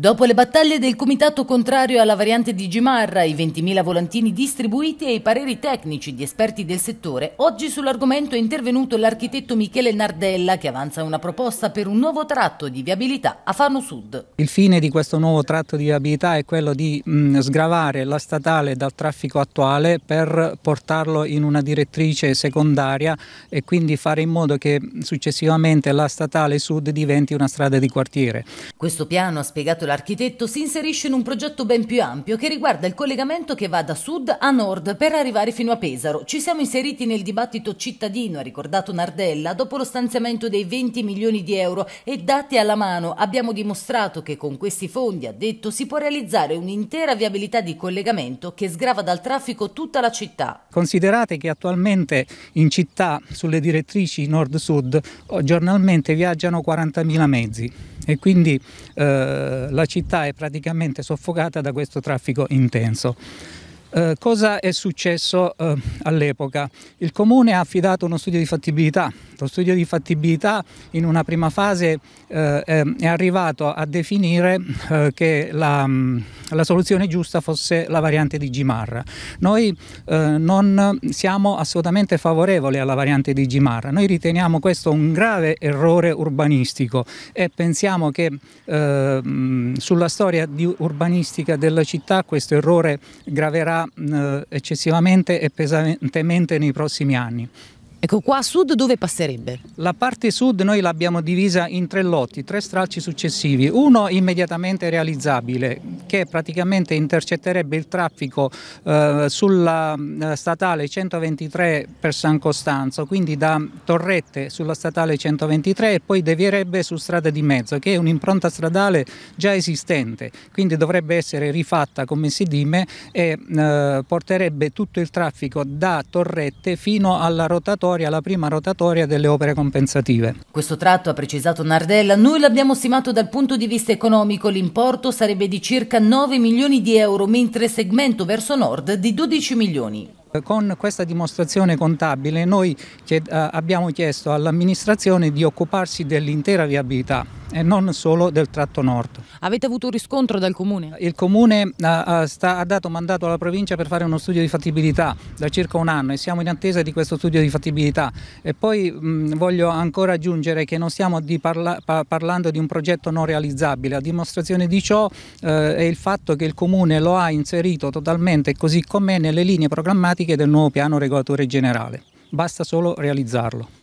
Dopo le battaglie del comitato contrario alla variante di Gimarra, i 20.000 volantini distribuiti e i pareri tecnici di esperti del settore, oggi sull'argomento è intervenuto l'architetto Michele Nardella che avanza una proposta per un nuovo tratto di viabilità a Fano Sud. Il fine di questo nuovo tratto di viabilità è quello di mh, mm, sgravare la statale dal traffico attuale per portarlo in una direttrice secondaria e quindi fare in modo che successivamente la statale sud diventi una strada di quartiere. Questo piano ha spiegato l'architetto si inserisce in un progetto ben più ampio che riguarda il collegamento che va da sud a nord per arrivare fino a Pesaro. Ci siamo inseriti nel dibattito cittadino, ha ricordato Nardella, dopo lo stanziamento dei 20 milioni di euro e dati alla mano abbiamo dimostrato che con questi fondi, ha detto, si può realizzare un'intera viabilità di collegamento che sgrava dal traffico tutta la città. Considerate che attualmente in città sulle direttrici nord-sud oh, giornalmente viaggiano 40.000 mezzi e quindi eh, la città è praticamente soffocata da questo traffico intenso. Eh, cosa è successo eh, all'epoca? Il comune ha affidato uno studio di fattibilità. Lo studio di fattibilità in una prima fase eh, è arrivato a definire eh, che la, mm, la soluzione giusta fosse la variante di Gimar. Noi eh, non siamo assolutamente favorevoli alla variante di Gimar, noi riteniamo questo un grave errore urbanistico e pensiamo che eh, sulla storia urbanistica della città questo errore graverà eh, eccessivamente e pesantemente nei prossimi anni. Ecco qua a sud dove passerebbe? La parte sud noi l'abbiamo divisa in tre lotti, tre stralci successivi, uno immediatamente realizzabile che praticamente intercetterebbe il traffico eh, sulla eh, statale 123 per San Costanzo, quindi da Torrette sulla statale 123 e poi devierebbe su strada di mezzo che è un'impronta stradale già esistente, quindi dovrebbe essere rifatta come si dime e eh, porterebbe tutto il traffico da Torrette fino alla rotatoria rotatoria, la prima rotatoria delle opere compensative. Questo tratto, ha precisato Nardella, noi l'abbiamo stimato dal punto di vista economico, l'importo sarebbe di circa 9 milioni di euro, mentre segmento verso nord di 12 milioni. Con questa dimostrazione contabile noi eh, abbiamo chiesto all'amministrazione di occuparsi dell'intera viabilità e non solo del tratto nord. Avete avuto un riscontro dal Comune? Il Comune eh, ha, sta, ha dato mandato alla provincia per fare uno studio di fattibilità da circa un anno e siamo in attesa di questo studio di fattibilità e poi mh, voglio ancora aggiungere che non stiamo di parla pa parlando di un progetto non realizzabile, a dimostrazione di ciò eh, è il fatto che il Comune lo ha inserito totalmente così com'è nelle linee programmatiche del nuovo piano regolatore generale, basta solo realizzarlo.